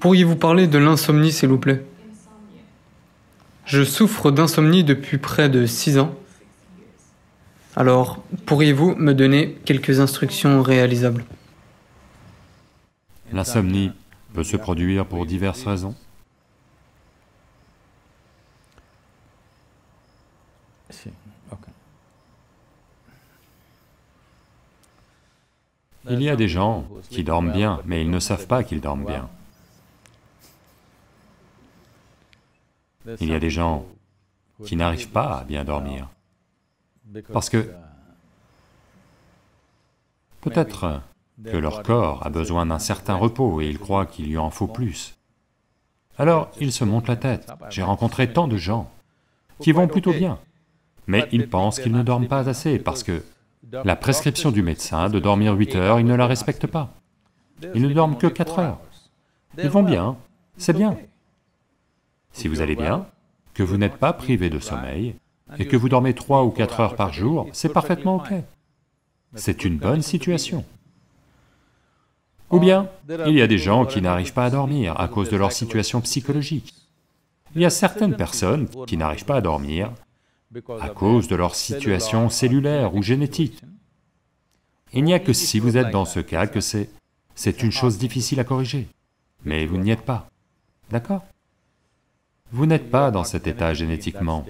Pourriez-vous parler de l'insomnie, s'il vous plaît Je souffre d'insomnie depuis près de six ans. Alors, pourriez-vous me donner quelques instructions réalisables L'insomnie peut se produire pour diverses raisons. Il y a des gens qui dorment bien, mais ils ne savent pas qu'ils dorment bien. Il y a des gens qui n'arrivent pas à bien dormir parce que peut-être que leur corps a besoin d'un certain repos et ils croient qu'il lui en faut plus. Alors ils se montent la tête. J'ai rencontré tant de gens qui vont plutôt bien, mais ils pensent qu'ils ne dorment pas assez parce que la prescription du médecin de dormir 8 heures, ils ne la respectent pas. Ils ne dorment que 4 heures. Ils vont bien, c'est bien si vous allez bien, que vous n'êtes pas privé de sommeil, et que vous dormez trois ou quatre heures par jour, c'est parfaitement ok. C'est une bonne situation. Ou bien, il y a des gens qui n'arrivent pas à dormir à cause de leur situation psychologique. Il y a certaines personnes qui n'arrivent pas à dormir à cause de leur situation cellulaire ou génétique. Il n'y a que si vous êtes dans ce cas que c'est... c'est une chose difficile à corriger, mais vous n'y êtes pas. D'accord vous n'êtes pas dans cet état génétiquement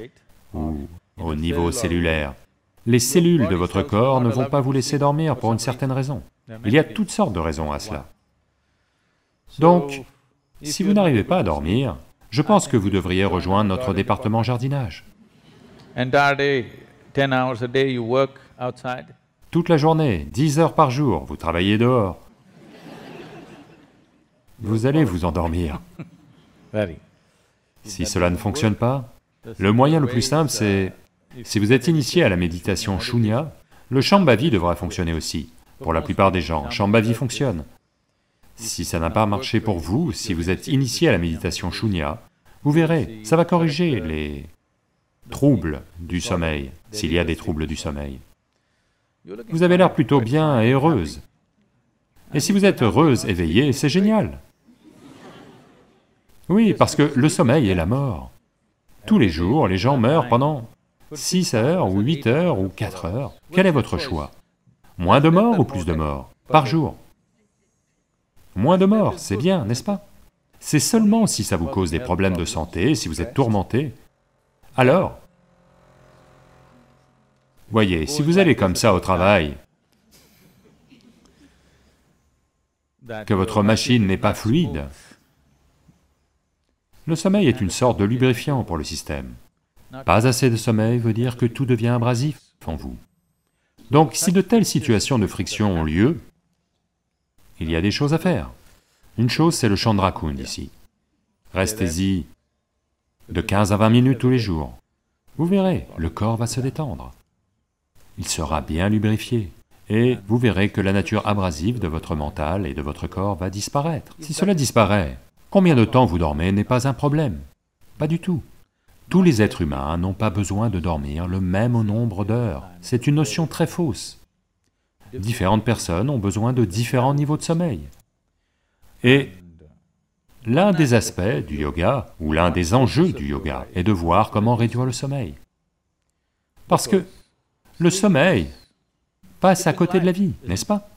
ou au niveau cellulaire. Les cellules de votre corps ne vont pas vous laisser dormir pour une certaine raison. Il y a toutes sortes de raisons à cela. Donc, si vous n'arrivez pas à dormir, je pense que vous devriez rejoindre notre département jardinage. Toute la journée, 10 heures par jour, vous travaillez dehors. Vous allez vous endormir. Si cela ne fonctionne pas, le moyen le plus simple, c'est... Si vous êtes initié à la méditation Shunya, le Shambhavi devrait fonctionner aussi. Pour la plupart des gens, Shambhavi fonctionne. Si ça n'a pas marché pour vous, si vous êtes initié à la méditation Shunya, vous verrez, ça va corriger les troubles du sommeil, s'il y a des troubles du sommeil. Vous avez l'air plutôt bien et heureuse. Et si vous êtes heureuse, éveillée, c'est génial. Oui, parce que le sommeil est la mort. Tous les jours, les gens meurent pendant 6 heures, ou 8 heures, ou 4 heures. Quel est votre choix Moins de morts ou plus de morts Par jour Moins de morts, c'est bien, n'est-ce pas C'est seulement si ça vous cause des problèmes de santé, si vous êtes tourmenté. Alors, voyez, si vous allez comme ça au travail, que votre machine n'est pas fluide, le sommeil est une sorte de lubrifiant pour le système. Pas assez de sommeil veut dire que tout devient abrasif en vous. Donc si de telles situations de friction ont lieu, il y a des choses à faire. Une chose, c'est le chandrakund ici. Restez-y de 15 à 20 minutes tous les jours. Vous verrez, le corps va se détendre. Il sera bien lubrifié, et vous verrez que la nature abrasive de votre mental et de votre corps va disparaître. Si cela disparaît, Combien de temps vous dormez n'est pas un problème. Pas du tout. Tous les êtres humains n'ont pas besoin de dormir le même nombre d'heures. C'est une notion très fausse. Différentes personnes ont besoin de différents niveaux de sommeil. Et l'un des aspects du yoga, ou l'un des enjeux du yoga, est de voir comment réduire le sommeil. Parce que le sommeil passe à côté de la vie, n'est-ce pas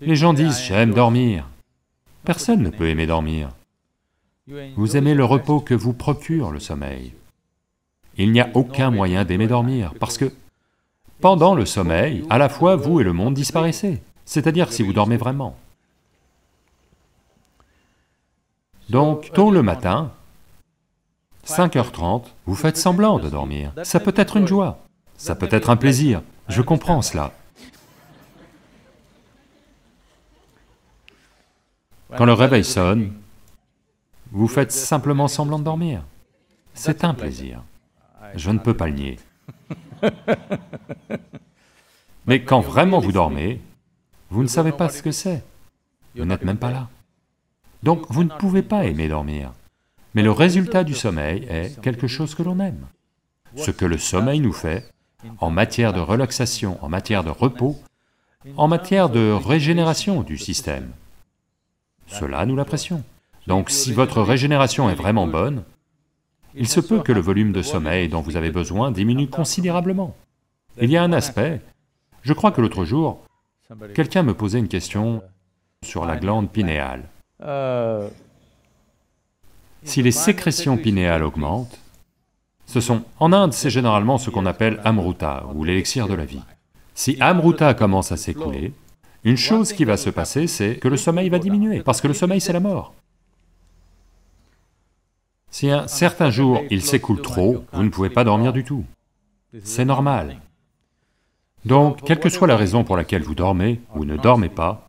Les gens disent « j'aime dormir ». Personne ne peut aimer dormir. Vous aimez le repos que vous procure le sommeil. Il n'y a aucun moyen d'aimer dormir, parce que pendant le sommeil, à la fois vous et le monde disparaissez, c'est-à-dire si vous dormez vraiment. Donc, tôt le matin, 5h30, vous faites semblant de dormir. Ça peut être une joie, ça peut être un plaisir, je comprends cela. Quand le réveil sonne, vous faites simplement semblant de dormir. C'est un plaisir. Je ne peux pas le nier. Mais quand vraiment vous dormez, vous ne savez pas ce que c'est. Vous n'êtes même pas là. Donc vous ne pouvez pas aimer dormir. Mais le résultat du sommeil est quelque chose que l'on aime. Ce que le sommeil nous fait, en matière de relaxation, en matière de repos, en matière de régénération du système, cela, nous l'apprécions. Donc si votre régénération est vraiment bonne, il se peut que le volume de sommeil dont vous avez besoin diminue considérablement. Il y a un aspect, je crois que l'autre jour, quelqu'un me posait une question sur la glande pinéale. Si les sécrétions pinéales augmentent, ce sont... En Inde, c'est généralement ce qu'on appelle Amruta, ou l'élixir de la vie. Si Amruta commence à s'écouler, une chose qui va se passer, c'est que le sommeil va diminuer, parce que le sommeil, c'est la mort. Si un certain jour il s'écoule trop, vous ne pouvez pas dormir du tout. C'est normal. Donc, quelle que soit la raison pour laquelle vous dormez, ou ne dormez pas,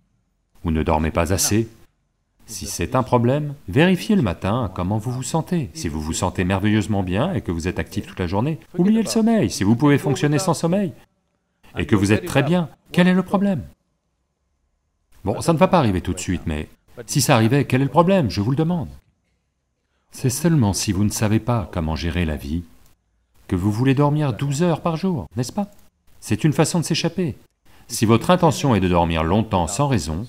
ou ne dormez pas assez, si c'est un problème, vérifiez le matin comment vous vous sentez. Si vous vous sentez merveilleusement bien et que vous êtes actif toute la journée, oubliez le sommeil, si vous pouvez fonctionner sans sommeil, et que vous êtes très bien, quel est le problème Bon, ça ne va pas arriver tout de suite, mais si ça arrivait, quel est le problème Je vous le demande. C'est seulement si vous ne savez pas comment gérer la vie que vous voulez dormir 12 heures par jour, n'est-ce pas C'est une façon de s'échapper. Si votre intention est de dormir longtemps sans raison,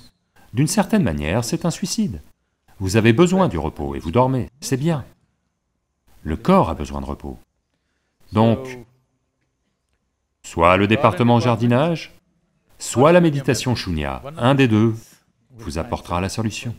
d'une certaine manière, c'est un suicide. Vous avez besoin du repos et vous dormez, c'est bien. Le corps a besoin de repos. Donc, soit le département jardinage, soit la méditation shunya, un des deux vous apportera la solution.